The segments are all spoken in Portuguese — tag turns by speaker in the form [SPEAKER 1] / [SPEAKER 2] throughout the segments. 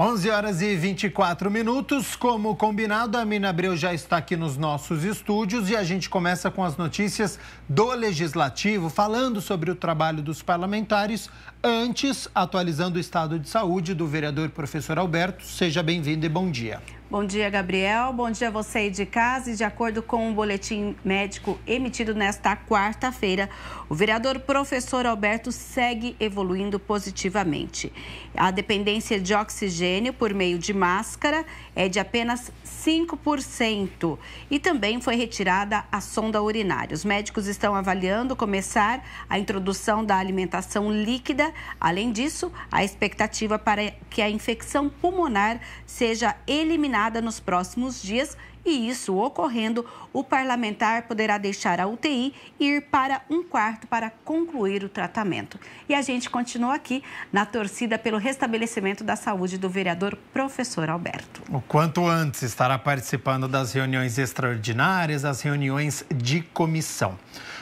[SPEAKER 1] 11 horas e 24 minutos. Como combinado, a Mina Abreu já está aqui nos nossos estúdios e a gente começa com as notícias do Legislativo, falando sobre o trabalho dos parlamentares. Antes, atualizando o estado de saúde do vereador professor Alberto. Seja bem-vindo e bom dia.
[SPEAKER 2] Bom dia, Gabriel. Bom dia a você aí de casa. E de acordo com o um boletim médico emitido nesta quarta-feira, o vereador professor Alberto segue evoluindo positivamente. A dependência de oxigênio por meio de máscara é de apenas 5% e também foi retirada a sonda urinária. Os médicos estão avaliando começar a introdução da alimentação líquida. Além disso, a expectativa para que a infecção pulmonar seja eliminada nos próximos dias e isso ocorrendo, o parlamentar poderá deixar a UTI e ir para um quarto para concluir o tratamento. E a gente continua aqui na torcida pelo restabelecimento da saúde do vereador professor Alberto.
[SPEAKER 3] Quanto antes estará
[SPEAKER 1] participando das reuniões extraordinárias, as reuniões de comissão.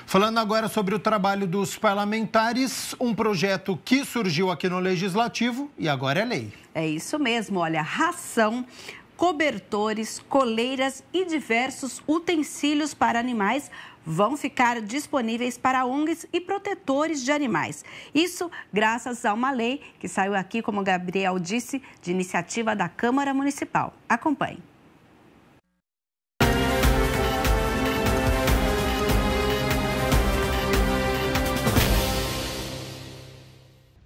[SPEAKER 1] Falando agora sobre o trabalho dos parlamentares, um projeto que surgiu aqui no
[SPEAKER 2] Legislativo
[SPEAKER 1] e agora é lei.
[SPEAKER 2] É isso mesmo, olha, ração cobertores, coleiras e diversos utensílios para animais vão ficar disponíveis para ONGs e protetores de animais. Isso graças a uma lei que saiu aqui, como o Gabriel disse, de iniciativa da Câmara Municipal. Acompanhe.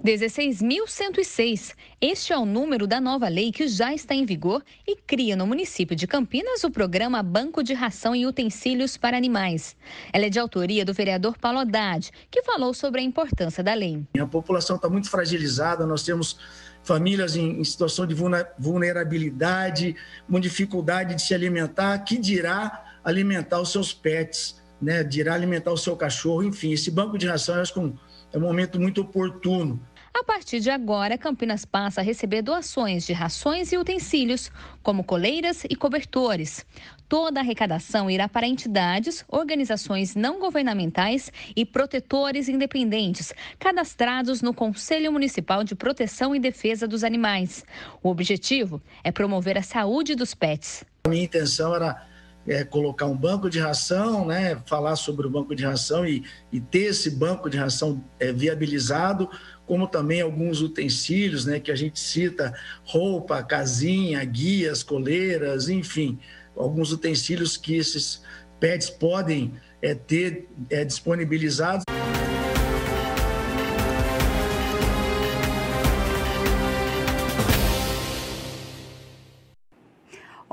[SPEAKER 4] 16.106. Este é o número da nova lei que já está em vigor e cria no município de Campinas o programa Banco de Ração e Utensílios para Animais. Ela é de autoria do vereador Paulo Haddad, que falou sobre a importância da lei.
[SPEAKER 5] A população está muito fragilizada, nós temos famílias em, situação de vulnerabilidade, com dificuldade de se alimentar, que dirá alimentar os seus pets, né? dirá alimentar o seu cachorro, enfim, esse banco de ração eu acho que é um é momento muito oportuno
[SPEAKER 4] a partir de agora, Campinas passa a receber doações de rações e utensílios, como coleiras e cobertores. Toda a arrecadação irá para entidades, organizações não governamentais e protetores independentes, cadastrados no Conselho Municipal de Proteção e Defesa dos Animais. O objetivo é promover a saúde dos pets.
[SPEAKER 5] A minha intenção era é, colocar um banco de ração, né, falar sobre o banco de ração e, e ter esse banco de ração é, viabilizado como também alguns utensílios, né, que a gente cita, roupa, casinha, guias, coleiras, enfim, alguns utensílios que esses pets podem é, ter é, disponibilizados.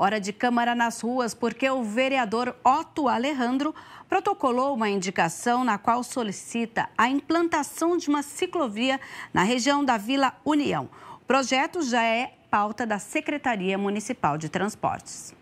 [SPEAKER 2] Hora de Câmara nas ruas, porque o vereador Otto Alejandro protocolou uma indicação na qual solicita a implantação de uma ciclovia na região da Vila União. O projeto já é pauta da Secretaria Municipal de Transportes.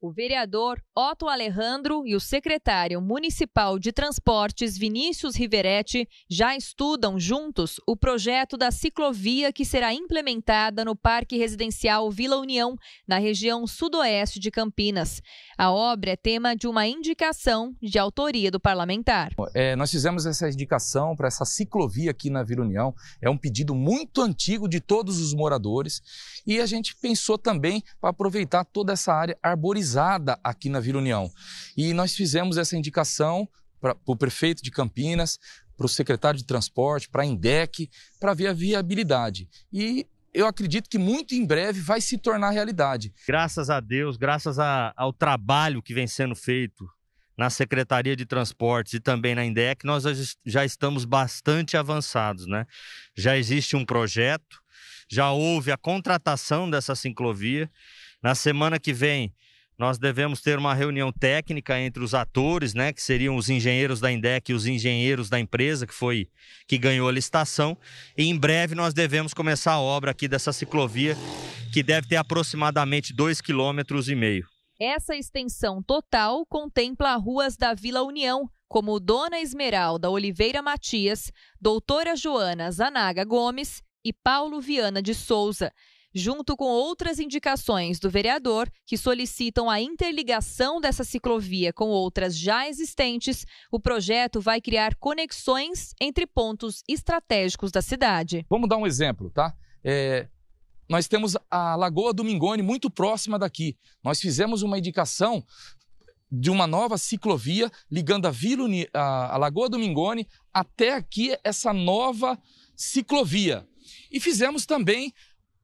[SPEAKER 4] O vereador Otto Alejandro e o secretário municipal de transportes Vinícius Riveretti já estudam juntos o projeto da ciclovia que será implementada no Parque Residencial Vila União, na região sudoeste de Campinas. A obra é tema de uma indicação de autoria do parlamentar.
[SPEAKER 3] É, nós fizemos essa indicação para essa ciclovia aqui na Vila União. É um pedido muito antigo de todos os moradores e a gente pensou também para aproveitar toda essa área arborizada aqui na Vila União. E nós fizemos essa indicação para o prefeito de Campinas, para o secretário de transporte, para a INDEC, para ver a viabilidade. E eu acredito que muito em breve vai se tornar realidade. Graças a Deus, graças a, ao trabalho que vem sendo feito na Secretaria de Transportes e também na INDEC, nós já estamos bastante avançados, né? Já existe um projeto, já houve a contratação dessa ciclovia. Na semana que vem, nós devemos ter uma reunião técnica entre os atores, né, que seriam os engenheiros da Indec e os engenheiros da empresa que foi que ganhou a licitação. E em breve nós devemos começar a obra aqui dessa ciclovia, que deve ter aproximadamente 2,5 km.
[SPEAKER 4] Essa extensão total contempla ruas da Vila União, como Dona Esmeralda Oliveira Matias, Doutora Joana Zanaga Gomes e Paulo Viana de Souza junto com outras indicações do vereador que solicitam a interligação dessa ciclovia com outras já existentes, o projeto vai criar conexões entre pontos estratégicos da cidade.
[SPEAKER 3] Vamos dar um exemplo, tá? É, nós temos a Lagoa do Mingone muito próxima daqui. Nós fizemos uma indicação de uma nova ciclovia ligando a, Vila Uni, a, a Lagoa do Mingone até aqui essa nova ciclovia. E fizemos também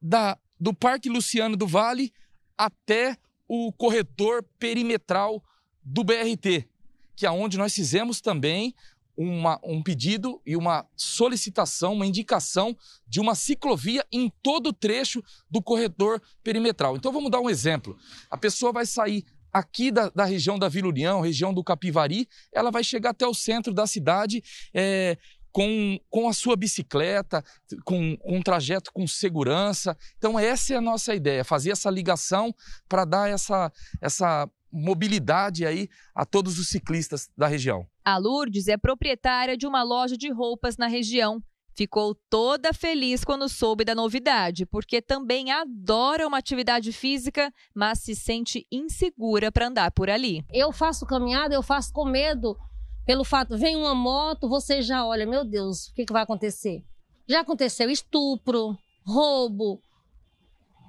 [SPEAKER 3] da, do Parque Luciano do Vale até o corretor perimetral do BRT, que é onde nós fizemos também uma, um pedido e uma solicitação, uma indicação de uma ciclovia em todo o trecho do corredor perimetral. Então vamos dar um exemplo. A pessoa vai sair aqui da, da região da Vila União, região do Capivari, ela vai chegar até o centro da cidade é, com, com a sua bicicleta, com, com um trajeto com segurança. Então, essa é a nossa ideia, fazer essa ligação para dar essa, essa mobilidade aí a todos os ciclistas da região.
[SPEAKER 4] A Lourdes é proprietária de uma loja de roupas na região. Ficou toda feliz quando soube da novidade, porque também adora uma atividade física, mas se sente insegura para andar por ali. Eu faço caminhada, eu faço com medo pelo fato, vem uma moto, você já olha, meu Deus, o que, que vai acontecer? Já aconteceu estupro, roubo,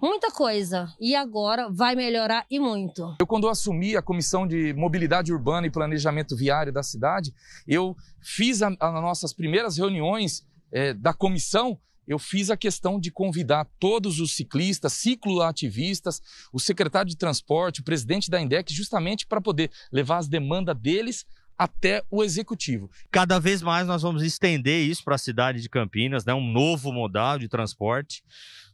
[SPEAKER 4] muita coisa. E agora vai melhorar e muito.
[SPEAKER 3] Eu, quando eu assumi a Comissão de Mobilidade Urbana e Planejamento Viário da cidade, eu fiz as nossas primeiras reuniões é, da comissão. Eu fiz a questão de convidar todos os ciclistas, cicloativistas, o secretário de transporte, o presidente da INDEC, justamente para poder levar as demandas deles até o executivo. Cada vez mais nós vamos estender isso para a cidade de Campinas, né? um novo modal de transporte,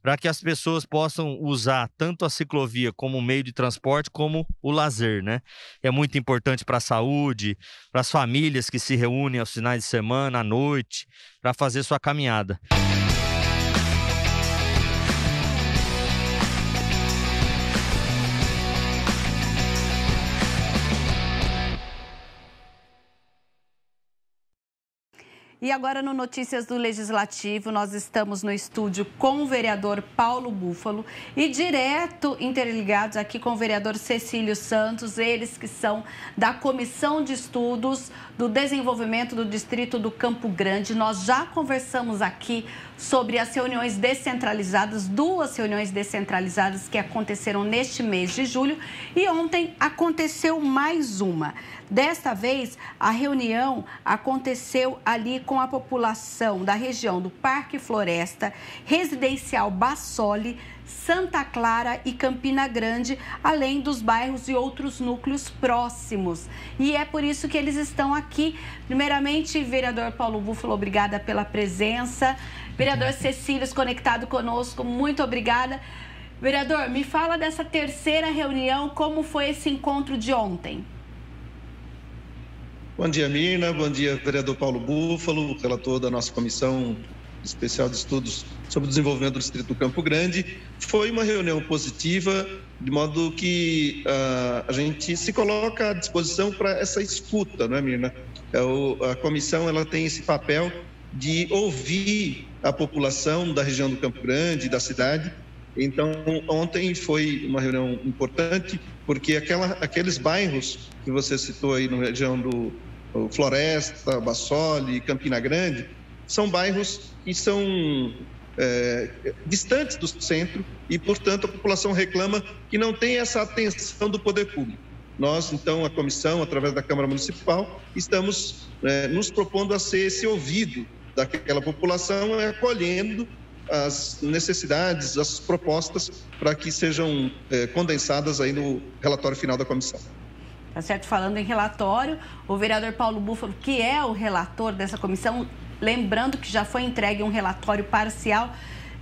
[SPEAKER 3] para que as pessoas possam usar tanto a ciclovia como um meio de transporte, como o lazer. Né? É muito importante para a saúde, para as famílias que se reúnem aos finais de semana, à noite, para fazer sua caminhada.
[SPEAKER 2] E agora no Notícias do Legislativo, nós estamos no estúdio com o vereador Paulo Búfalo e direto interligados aqui com o vereador Cecílio Santos, eles que são da Comissão de Estudos do Desenvolvimento do Distrito do Campo Grande. Nós já conversamos aqui sobre as reuniões descentralizadas, duas reuniões descentralizadas que aconteceram neste mês de julho e ontem aconteceu mais uma. Desta vez, a reunião aconteceu ali com a população da região do Parque Floresta, Residencial Bassoli, Santa Clara e Campina Grande, além dos bairros e outros núcleos próximos. E é por isso que eles estão aqui. Primeiramente, vereador Paulo Búfalo, obrigada pela presença. Vereador Cecílios conectado conosco, muito obrigada. Vereador, me fala dessa terceira reunião, como foi esse encontro de ontem?
[SPEAKER 1] Bom dia, Mirna. Bom dia, vereador Paulo Búfalo, relator da nossa comissão especial de estudos sobre o desenvolvimento do Distrito do Campo Grande. Foi uma reunião positiva, de modo que uh, a gente se coloca à disposição para essa escuta, não é, Mirna? É o, a comissão ela tem esse papel de ouvir a população da região do Campo Grande, da cidade. Então, ontem foi uma reunião importante, porque aquela, aqueles bairros que você citou aí na região do Floresta, Bassoli, Campina Grande, são bairros que são é, distantes do centro e, portanto, a população reclama que não tem essa atenção do poder público. Nós, então, a comissão, através da Câmara Municipal, estamos é, nos propondo a ser esse ouvido daquela população é acolhendo as necessidades, as propostas para que sejam é, condensadas aí no relatório final da comissão.
[SPEAKER 2] Tá certo, falando em relatório, o vereador Paulo Búfalo, que é o relator dessa comissão, lembrando que já foi entregue um relatório parcial.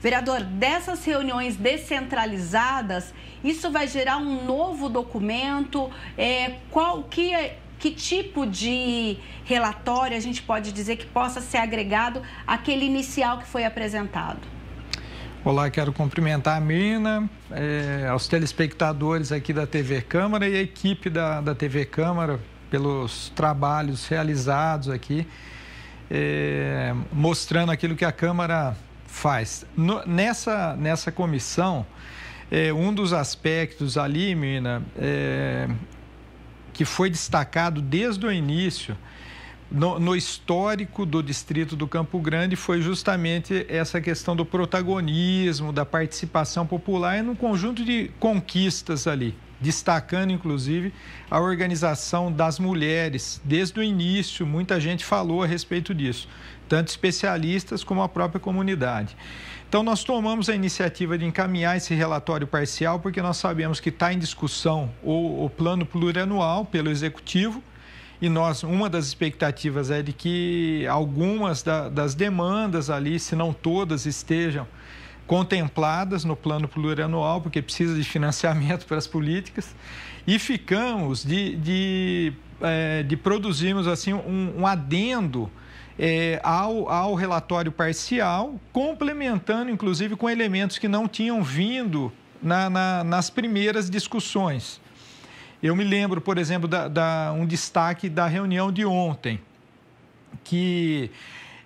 [SPEAKER 2] Vereador, dessas reuniões descentralizadas, isso vai gerar um novo documento? É, qual que é que tipo de relatório a gente pode dizer que possa ser agregado àquele inicial que foi apresentado?
[SPEAKER 5] Olá, quero cumprimentar a Mina, é, aos telespectadores aqui da TV Câmara e a equipe da, da TV Câmara pelos trabalhos realizados aqui, é, mostrando aquilo que a Câmara faz. No, nessa, nessa comissão, é, um dos aspectos ali, Mina, é, que foi destacado desde o início no, no, histórico do distrito do Campo Grande foi justamente essa questão do protagonismo, da participação popular e num conjunto de conquistas ali, destacando inclusive a organização das mulheres. Desde o início, muita gente falou a respeito disso, tanto especialistas como a própria comunidade. Então, nós tomamos a iniciativa de encaminhar esse relatório parcial, porque nós sabemos que está em discussão o, o plano plurianual pelo Executivo, e nós, uma das expectativas é de que algumas da, das demandas ali, se não todas, estejam contempladas no plano plurianual, porque precisa de financiamento para as políticas, e ficamos de, de, é, de produzirmos assim um, um adendo é, ao, ao relatório parcial, complementando inclusive com elementos que não tinham vindo na, na, nas primeiras discussões. Eu me lembro, por exemplo, da, da um destaque da reunião de ontem, que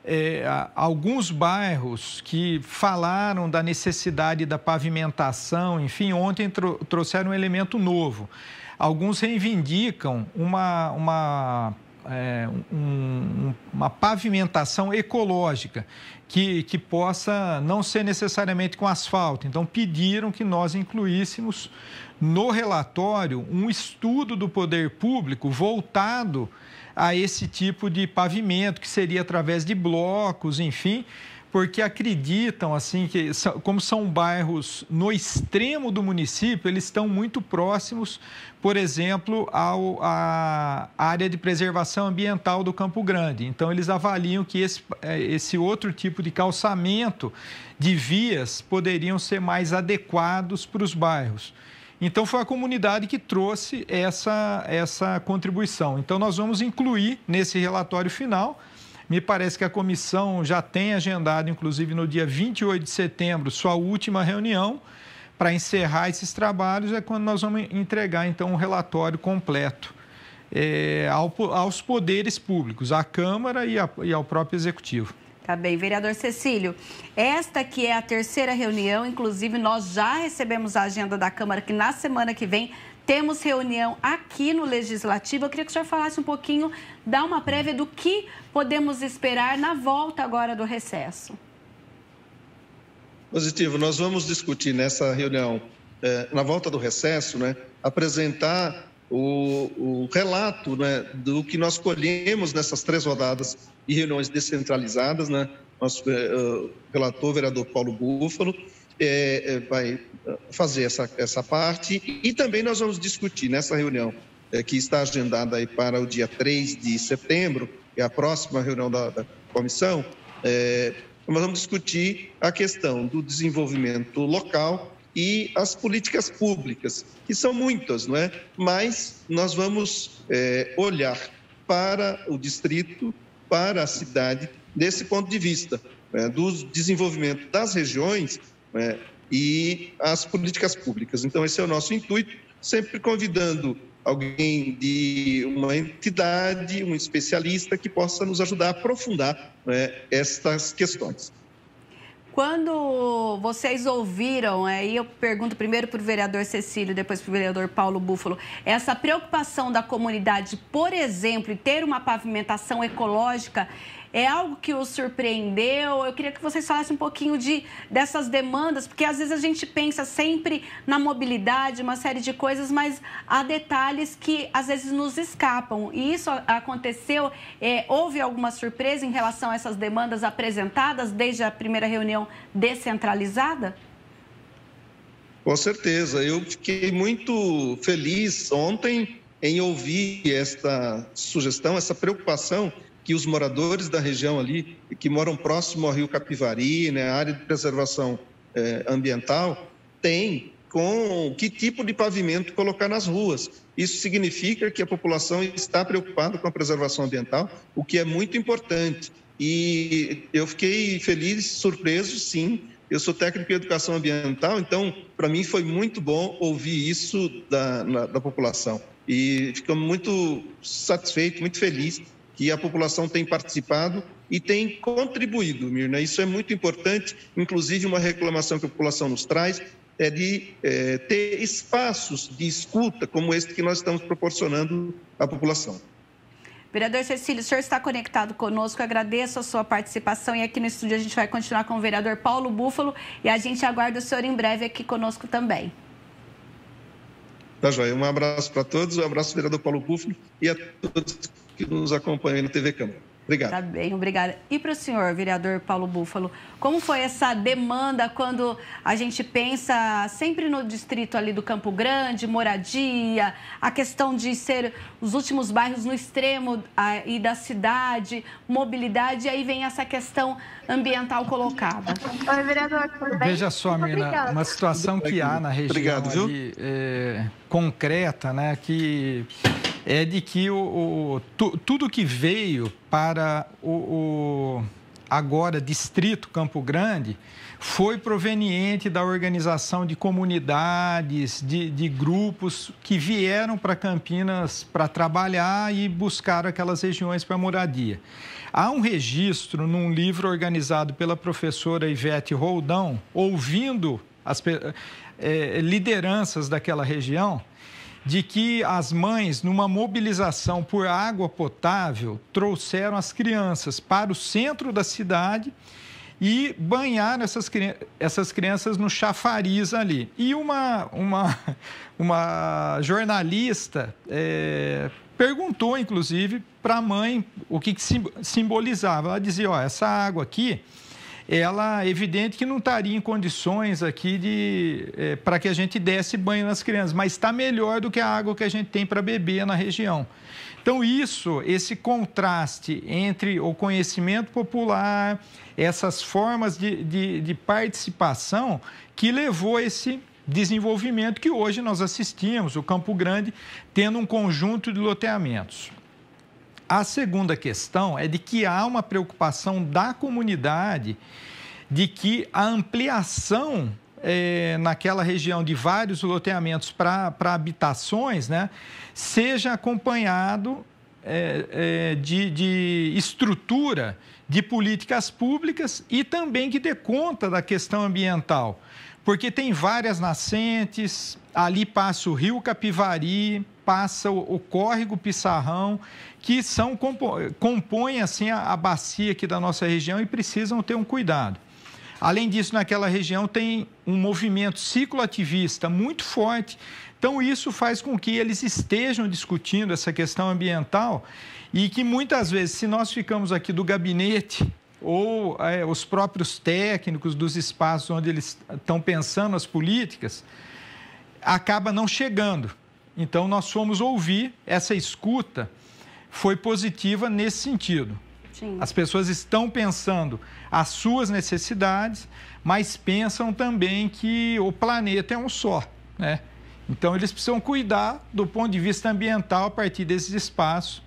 [SPEAKER 5] é, alguns bairros que falaram da necessidade da pavimentação, enfim, ontem tro trouxeram um elemento novo. Alguns reivindicam uma, uma é, um, uma pavimentação ecológica que, que possa não ser necessariamente com asfalto. Então, pediram que nós incluíssemos no relatório um estudo do poder público voltado a esse tipo de pavimento, que seria através de blocos, enfim, porque acreditam assim que como são bairros no extremo do município, eles estão muito próximos, por exemplo, ao à área de preservação ambiental do Campo Grande. Então eles avaliam que esse, é, esse outro tipo de calçamento de vias poderiam ser mais adequados para os bairros. Então foi a comunidade que trouxe essa essa contribuição. Então nós vamos incluir nesse relatório final me parece que a comissão já tem agendado, inclusive no dia 28 de setembro, sua última reunião para encerrar esses trabalhos. É quando nós vamos entregar, então, um relatório completo é, ao, aos poderes públicos, à Câmara e, a, e ao próprio Executivo. Tá
[SPEAKER 2] bem, vereador Cecílio. Esta que é a terceira reunião, inclusive nós já recebemos a agenda da Câmara que na semana que vem temos reunião aqui no Legislativo. Eu queria que o senhor falasse um pouquinho, dá uma prévia do que podemos esperar na volta agora do recesso.
[SPEAKER 1] Positivo, nós vamos discutir nessa reunião, eh, na volta do recesso, né, apresentar o, o relato né, do que nós colhemos nessas três rodadas de reuniões descentralizadas, né, nosso eh, eh, relator, vereador Paulo Búfalo, é, é, vai fazer essa, essa parte e também nós vamos discutir nessa reunião é, que está agendada aí para o dia 3 de setembro, que é a próxima reunião da, da comissão, é, nós vamos discutir a questão do desenvolvimento local e as políticas públicas, que são muitas, não é? Mas nós vamos é, olhar para o distrito, para a cidade, desse ponto de vista, né? do desenvolvimento das regiões né, e as políticas públicas. Então, esse é o nosso intuito, sempre convidando alguém de uma entidade, um especialista que possa nos ajudar a aprofundar né, estas questões.
[SPEAKER 2] Quando vocês ouviram, aí é, eu pergunto primeiro para o vereador Cecílio, depois para o vereador Paulo Búfalo, essa preocupação da comunidade, por exemplo, em ter uma pavimentação ecológica, é algo que os surpreendeu? Eu queria que vocês falassem um pouquinho de, dessas demandas, porque às vezes a gente pensa sempre na mobilidade, uma série de coisas, mas há detalhes que às vezes nos escapam. E isso aconteceu, é, houve alguma surpresa em relação a essas demandas apresentadas desde a primeira reunião descentralizada?
[SPEAKER 1] Com certeza, eu fiquei muito feliz ontem em ouvir esta sugestão, essa preocupação que os moradores da região ali, que moram próximo ao rio Capivari, né, área de preservação eh, ambiental, tem com que tipo de pavimento colocar nas ruas. Isso significa que a população está preocupada com a preservação ambiental, o que é muito importante. E eu fiquei feliz, surpreso, sim. Eu sou técnico em educação ambiental, então, para mim, foi muito bom ouvir isso da, na, da população. E ficamos muito satisfeitos, muito felizes que a população tem participado e tem contribuído, Mirna. Isso é muito importante, inclusive uma reclamação que a população nos traz é de é, ter espaços de escuta como este que nós estamos proporcionando à população.
[SPEAKER 2] Vereador Cecílio, o senhor está conectado conosco, Eu agradeço a sua participação e aqui no estúdio a gente vai continuar com o vereador Paulo Búfalo e a gente aguarda o senhor em breve aqui conosco também.
[SPEAKER 1] Tá joia, um abraço para todos, um abraço vereador Paulo Búfalo e a todos que nos acompanha aí na TV Câmara. Obrigado. Tá
[SPEAKER 2] bem, obrigada. E para o senhor, vereador Paulo Búfalo, como foi essa demanda quando a gente pensa sempre no distrito ali do Campo Grande, moradia, a questão de ser os últimos bairros no extremo ah, e da cidade, mobilidade, e aí vem essa questão ambiental colocada? Oi, vereador, tudo bem? Veja
[SPEAKER 5] só, menina, uma situação que há na região Obrigado, viu? Ali, é concreta, né, que é de que o, o tu, tudo que veio para o, o agora Distrito Campo Grande, foi proveniente da organização de comunidades, de, de grupos que vieram para Campinas para trabalhar e buscar aquelas regiões para moradia. Há um registro num livro organizado pela professora Ivete Roldão, ouvindo as é, lideranças daquela região de que as mães, numa mobilização por água potável, trouxeram as crianças para o centro da cidade e banharam essas, essas crianças no chafariz ali. E uma, uma, uma jornalista é, perguntou, inclusive, para a mãe o que, que simbolizava. Ela dizia: ó, essa água aqui ela é evidente que não estaria em condições aqui de é, para que a gente desse banho nas crianças, mas está melhor do que a água que a gente tem para beber na região. Então, isso, esse contraste entre o conhecimento popular, essas formas de, de, de participação que levou esse desenvolvimento que hoje nós assistimos, o Campo Grande tendo um conjunto de loteamentos. A segunda questão é de que há uma preocupação da comunidade de que a ampliação é, naquela região de vários loteamentos para habitações, né, seja acompanhado é, é, de, de, estrutura de políticas públicas e também que dê conta da questão ambiental. Porque tem várias nascentes, ali passa o rio Capivari, passa o, o córrego Pissarrão, que são compõem assim a, a bacia aqui da nossa região e precisam ter um cuidado. Além disso, naquela região tem um movimento cicloativista muito forte. Então, isso faz com que eles estejam discutindo essa questão ambiental e que muitas vezes, se nós ficamos aqui do gabinete ou é, os próprios técnicos dos espaços onde eles estão pensando as políticas, acaba não chegando. Então, nós fomos ouvir, essa escuta foi positiva nesse sentido. Sim. As pessoas estão pensando as suas necessidades, mas pensam também que o planeta é um só, né? Então, eles precisam cuidar do ponto de vista ambiental a partir desses espaços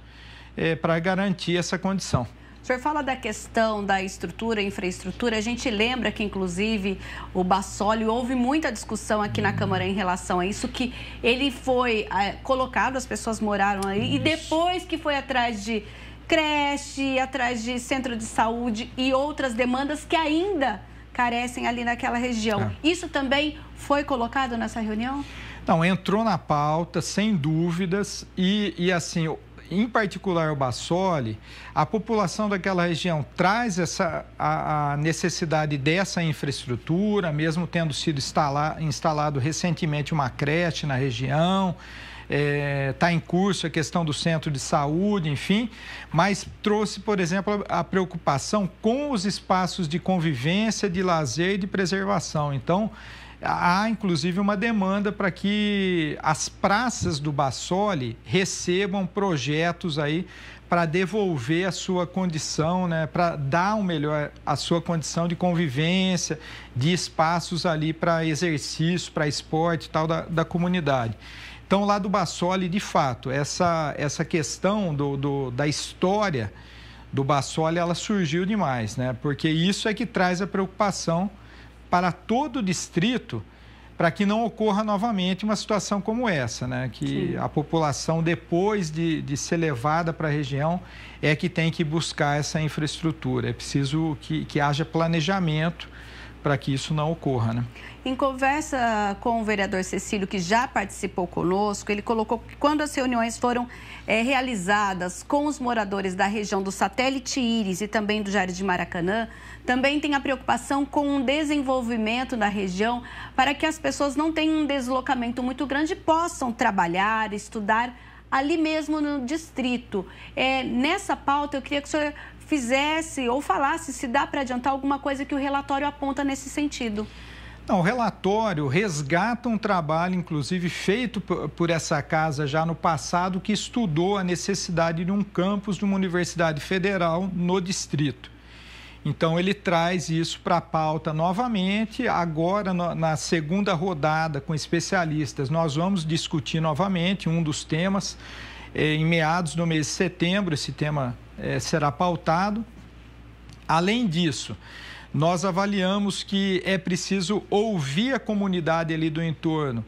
[SPEAKER 5] é, para garantir essa condição.
[SPEAKER 2] O senhor fala da questão da estrutura, infraestrutura. A gente lembra que, inclusive, o Bassoli, houve muita discussão aqui na Câmara em relação a isso, que ele foi é, colocado, as pessoas moraram aí, e depois que foi atrás de creche, atrás de centro de saúde e outras demandas que ainda carecem ali naquela região. É. Isso também foi colocado nessa reunião?
[SPEAKER 5] Não, entrou na pauta, sem dúvidas, e, e assim, em particular o Bassoli, a população daquela região traz essa, a, a necessidade dessa infraestrutura, mesmo tendo sido instalado recentemente uma creche na região está é, tá em curso a questão do centro de saúde, enfim, mas trouxe, por exemplo, a preocupação com os espaços de convivência, de lazer e de preservação. Então, Há, inclusive, uma demanda para que as praças do Bassoli recebam projetos aí para devolver a sua condição, né, para dar o um melhor a sua condição de convivência, de espaços ali para exercício, para esporte e tal da, da comunidade. Então, lá do Bassoli, de fato, essa, essa questão do, do, da história do Bassoli, ela surgiu demais, né? Porque isso é que traz a preocupação para todo o distrito para que não ocorra novamente uma situação como essa, né? que Sim. a população, depois de, de ser levada para a região, é que tem que buscar essa infraestrutura. É preciso que, que haja planejamento para que isso não ocorra. Né?
[SPEAKER 2] Em conversa com o vereador Cecílio, que já participou conosco, ele colocou que quando as reuniões foram é, realizadas com os moradores da região do Satélite Íris e também do Jardim de Maracanã, também tem a preocupação com o desenvolvimento da região para que as pessoas não tenham um deslocamento muito grande e possam trabalhar, estudar ali mesmo no distrito. É, nessa pauta, eu queria que o senhor fizesse ou falasse se dá para adiantar alguma coisa que o relatório aponta nesse sentido.
[SPEAKER 5] Não, o relatório resgata um trabalho, inclusive, feito por essa casa já no passado, que estudou a necessidade de um campus de uma universidade federal no distrito. Então, ele traz isso para a pauta novamente. Agora, na segunda rodada com especialistas, nós vamos discutir novamente um dos temas. É, em meados do mês de setembro, esse tema é, será pautado. Além disso, nós avaliamos que é preciso ouvir a comunidade ali do entorno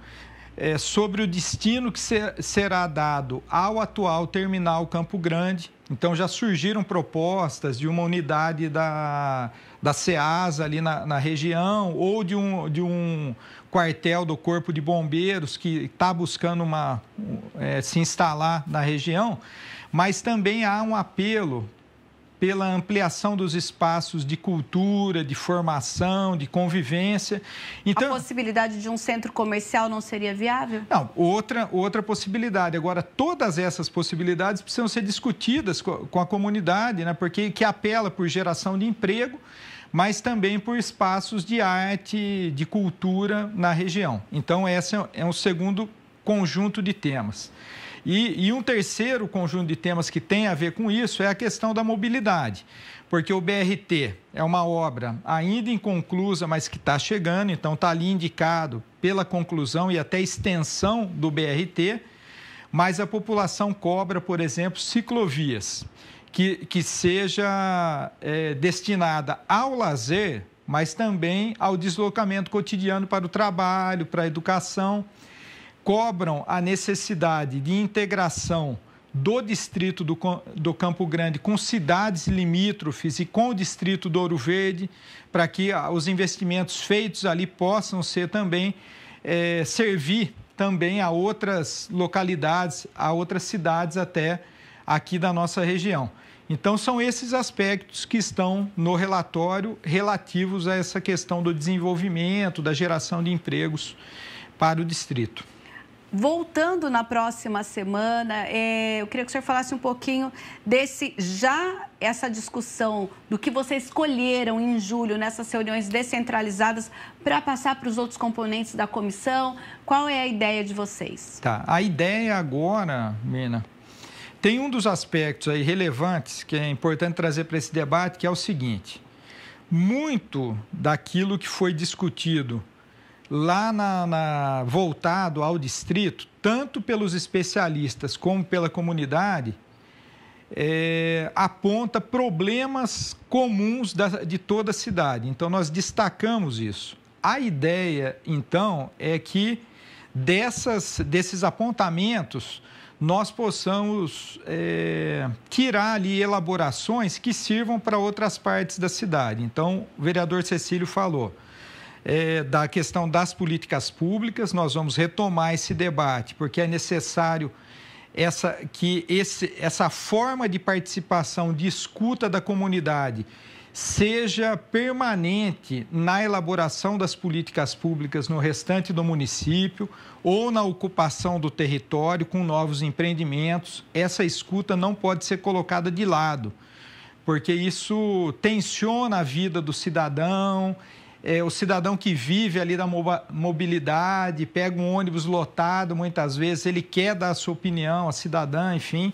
[SPEAKER 5] é, sobre o destino que ser, será dado ao atual terminal Campo Grande. Então já surgiram propostas de uma unidade da, da SEASA ali na, na região ou de um, de um quartel do Corpo de Bombeiros que está buscando uma, é, se instalar na região mas também há um apelo pela ampliação dos espaços de cultura, de formação, de convivência. Então, a
[SPEAKER 2] possibilidade de um centro comercial não seria viável?
[SPEAKER 5] Não, outra, outra possibilidade. Agora, todas essas possibilidades precisam ser discutidas com a comunidade, né? porque que apela por geração de emprego, mas também por espaços de arte, de cultura na região. Então, esse é, é um segundo conjunto de temas. E, e um terceiro conjunto de temas que tem a ver com isso é a questão da mobilidade porque o BRT é uma obra ainda inconclusa, mas que está chegando, então está ali indicado pela conclusão e até extensão do BRT, mas a população cobra, por exemplo, ciclovias que, que seja é, destinada ao lazer, mas também ao deslocamento cotidiano para o trabalho, para a educação cobram a necessidade de integração do distrito do, do Campo Grande com cidades limítrofes e com o distrito do Ouro Verde, para que os investimentos feitos ali possam ser também é, servir também a outras localidades, a outras cidades até aqui da nossa região. Então são esses aspectos que estão no relatório relativos a essa questão do desenvolvimento, da geração de empregos para o distrito
[SPEAKER 2] voltando na próxima semana, é, eu queria que o senhor falasse um pouquinho desse já essa discussão do que vocês escolheram em julho nessas reuniões descentralizadas para passar para os outros componentes da comissão. Qual é a ideia de vocês?
[SPEAKER 5] Tá, a ideia agora, Mina, tem um dos aspectos aí relevantes que é importante trazer para esse debate, que é o seguinte: muito daquilo que foi discutido lá na, na, voltado ao distrito, tanto pelos especialistas como pela comunidade, é, aponta problemas comuns da, de toda a cidade. Então, nós destacamos isso. A ideia, então, é que dessas, desses apontamentos nós possamos é, tirar ali elaborações que sirvam para outras partes da cidade. Então, o vereador Cecílio falou é, da questão das políticas públicas. Nós vamos retomar esse debate, porque é necessário essa, que esse, essa forma de participação, de escuta da comunidade, seja permanente na elaboração das políticas públicas no restante do município ou na ocupação do território com novos empreendimentos. Essa escuta não pode ser colocada de lado, porque isso tensiona a vida do cidadão é, o cidadão que vive ali da mobilidade, pega um ônibus lotado muitas vezes, ele quer dar a sua opinião, a cidadã, enfim.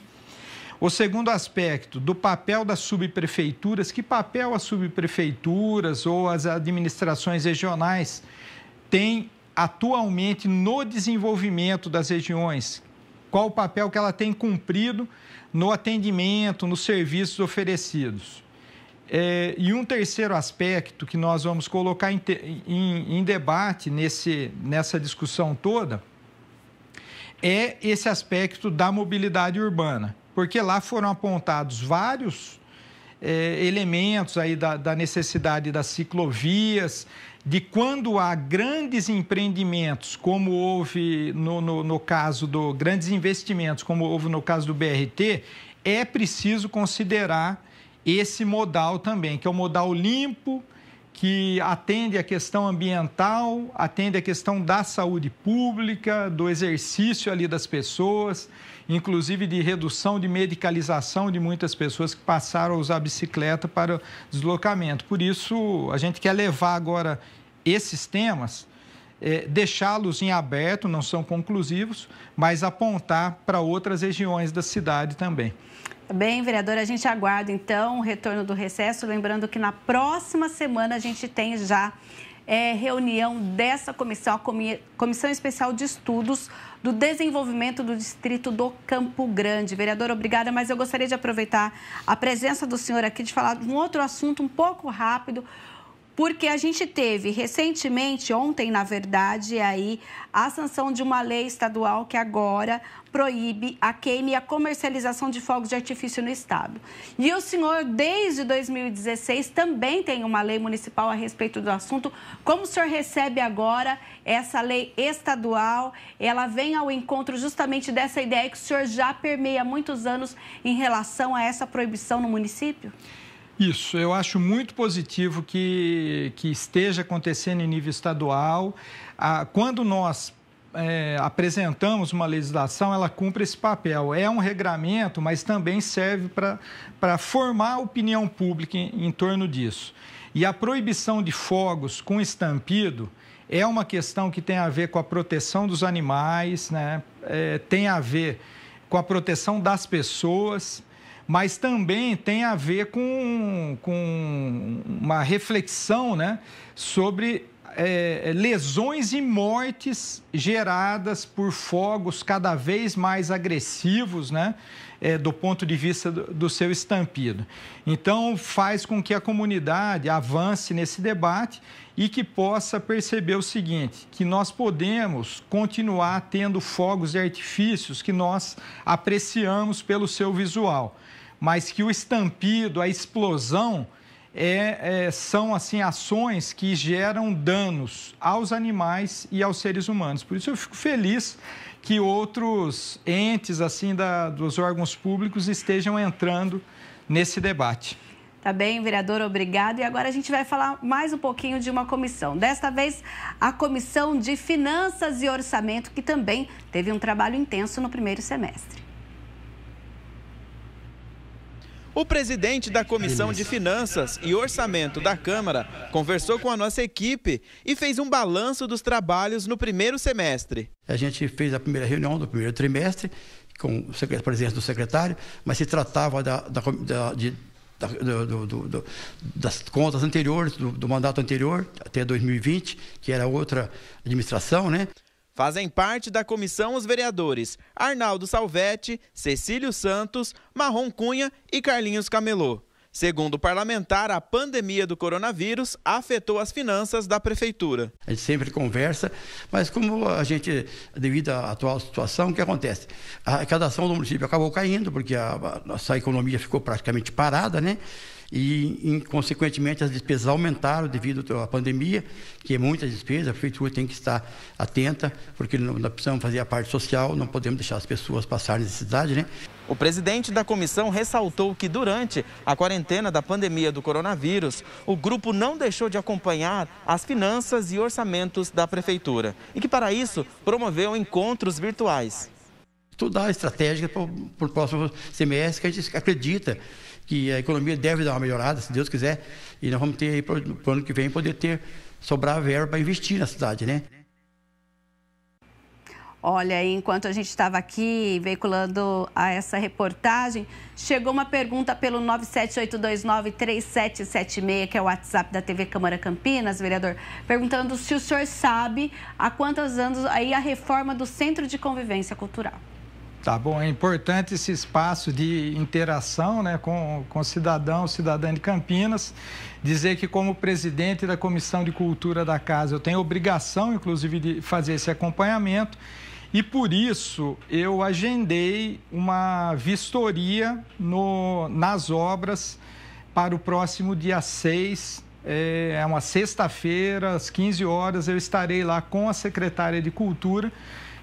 [SPEAKER 5] O segundo aspecto, do papel das subprefeituras, que papel as subprefeituras ou as administrações regionais têm atualmente no desenvolvimento das regiões? Qual o papel que ela tem cumprido no atendimento, nos serviços oferecidos? É, e um terceiro aspecto que nós vamos colocar em, em, em debate nesse, nessa discussão toda é esse aspecto da mobilidade urbana, porque lá foram apontados vários é, elementos aí da, da, necessidade das ciclovias, de quando há grandes empreendimentos, como houve no, no, no caso do grandes investimentos, como houve no caso do BRT, é preciso considerar esse modal também, que é o modal limpo, que atende à questão ambiental, atende à questão da saúde pública, do exercício ali das pessoas, inclusive de redução de medicalização de muitas pessoas que passaram a usar a bicicleta para deslocamento. Por isso, a gente quer levar agora esses temas é, deixá-los em aberto, não são conclusivos, mas apontar para outras regiões da cidade também.
[SPEAKER 2] Bem, vereadora, a gente aguarda então o retorno do recesso. Lembrando que na próxima semana a gente tem já é, reunião dessa comissão, a Comissão Especial de Estudos do Desenvolvimento do Distrito do Campo Grande. Vereadora, obrigada, mas eu gostaria de aproveitar a presença do senhor aqui de falar de um outro assunto um pouco rápido porque a gente teve recentemente, ontem na verdade, aí a sanção de uma lei estadual que agora proíbe a queima e a comercialização de fogos de artifício no estado. E o senhor, desde 2016, também tem uma lei municipal a respeito do assunto. Como o senhor recebe agora essa lei estadual? Ela vem ao encontro justamente dessa ideia que o senhor já permeia há muitos anos em relação a essa proibição no município?
[SPEAKER 5] Isso, eu acho muito positivo que, que esteja acontecendo em nível estadual. Ah, quando nós é, apresentamos uma legislação, ela cumpre esse papel. É um regramento, mas também serve para formar a opinião pública em, em torno disso. E a proibição de fogos com estampido é uma questão que tem a ver com a proteção dos animais, né? É, tem a ver com a proteção das pessoas mas também tem a ver com, com uma reflexão né, sobre é, é, lesões e mortes geradas por fogos cada vez mais agressivos, né? É, do ponto de vista do, do, seu estampido. Então, faz com que a comunidade avance nesse debate e que possa perceber o seguinte: que nós podemos continuar tendo fogos e artifícios que nós apreciamos pelo seu visual mas que o estampido, a explosão, é, é, são assim ações que geram danos aos animais e aos seres humanos. Por isso eu fico feliz que outros entes assim da, dos órgãos públicos estejam entrando nesse debate.
[SPEAKER 2] Tá bem, vereador, obrigado. E agora a gente vai falar mais um pouquinho de uma comissão. Desta vez, a Comissão de Finanças e Orçamento, que também teve um trabalho intenso no primeiro semestre.
[SPEAKER 5] O presidente da Comissão de Finanças e Orçamento da Câmara conversou com a nossa equipe e fez um balanço dos trabalhos no primeiro semestre. A gente fez a primeira reunião do primeiro trimestre com a presença do secretário, mas se tratava da, da, da de da, do, do, do, das contas anteriores, do, mandato anterior, até 2020, que era outra administração, né? Fazem parte da comissão os vereadores Arnaldo Salvetti, Cecílio Santos, Marrom Cunha e Carlinhos Camelô. Segundo o parlamentar, a pandemia do coronavírus afetou as finanças da prefeitura. A gente sempre conversa, mas como a gente, devido à atual situação, o que acontece? A arrecadação do município acabou caindo, porque a nossa economia ficou praticamente parada, né? e, consequentemente, as despesas aumentaram devido à pandemia, que é muita despesa, a prefeitura tem que estar atenta, porque nós precisamos fazer a parte social, não podemos deixar as pessoas passarem necessidade, né? O presidente da comissão ressaltou que durante a quarentena da pandemia do coronavírus, o grupo não deixou de acompanhar as finanças e orçamentos da prefeitura e que, para isso, promoveu encontros virtuais. Estudar estratégia para o próximo semestre, que a gente acredita que a economia deve dar uma melhorada, se Deus quiser, e nós vamos ter aí para o ano que vem poder ter sobrar verba para investir na cidade, né?
[SPEAKER 2] Olha, enquanto a gente estava aqui veiculando a essa reportagem, chegou uma pergunta pelo 978293776, que é o WhatsApp da TV Câmara Campinas, vereador, perguntando se o senhor sabe há quantos anos aí a reforma do Centro de Convivência Cultural.
[SPEAKER 5] Tá bom, é importante esse espaço de interação né, com, com cidadão, cidadã de Campinas. Dizer que, como presidente da Comissão de Cultura da Casa, eu tenho obrigação, inclusive, de fazer esse acompanhamento. E por isso eu agendei uma vistoria no, nas obras para o próximo dia 6. Eh, é uma sexta-feira, às 15 horas, eu estarei lá com a secretária de Cultura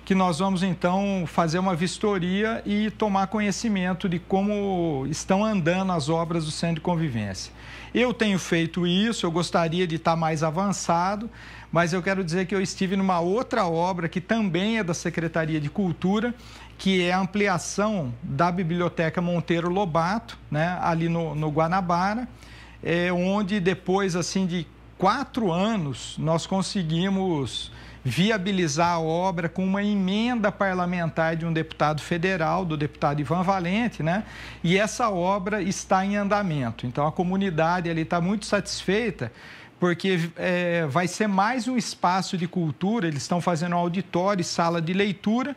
[SPEAKER 5] que nós vamos então fazer uma vistoria e tomar conhecimento de como estão andando as obras do centro de convivência. Eu tenho feito isso, eu gostaria de estar mais avançado, mas eu quero dizer que eu estive numa outra obra que também é da Secretaria de Cultura, que é a ampliação da Biblioteca Monteiro Lobato, né, ali no, no Guanabara, é, onde depois assim de quatro anos nós conseguimos viabilizar a obra com uma emenda parlamentar de um deputado federal, do deputado Ivan Valente, né? E essa obra está em andamento. Então a comunidade ali está muito satisfeita porque é, vai ser mais um espaço de cultura. Eles estão fazendo auditório, e sala de leitura.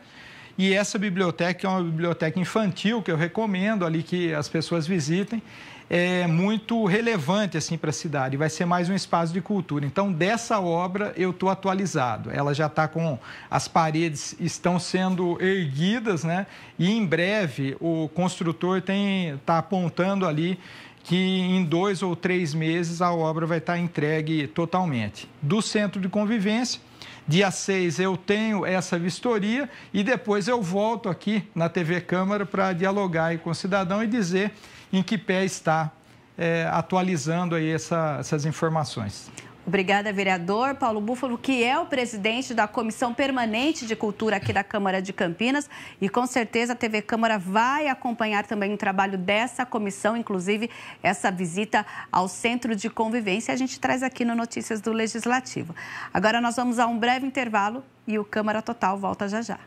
[SPEAKER 5] E essa biblioteca é uma biblioteca infantil que eu recomendo ali que as pessoas visitem é, muito relevante assim para a cidade. Vai ser mais um espaço de cultura. Então, dessa obra eu estou atualizado. Ela já está com as paredes estão sendo erguidas, né? E em breve o construtor tem está apontando ali que em dois ou três meses a obra vai estar tá entregue totalmente. Do centro de convivência, dia 6 eu tenho essa vistoria e depois eu volto aqui na TV Câmara para dialogar com o cidadão e dizer em que pé está é, atualizando aí essa, essas informações.
[SPEAKER 2] Obrigada, vereador Paulo Búfalo, que é o presidente da Comissão Permanente de Cultura aqui da Câmara de Campinas. E com certeza a TV Câmara vai acompanhar também o trabalho dessa comissão, inclusive essa visita ao Centro de Convivência. A gente traz aqui no Notícias do Legislativo. Agora nós vamos a um breve intervalo e o Câmara Total volta já já.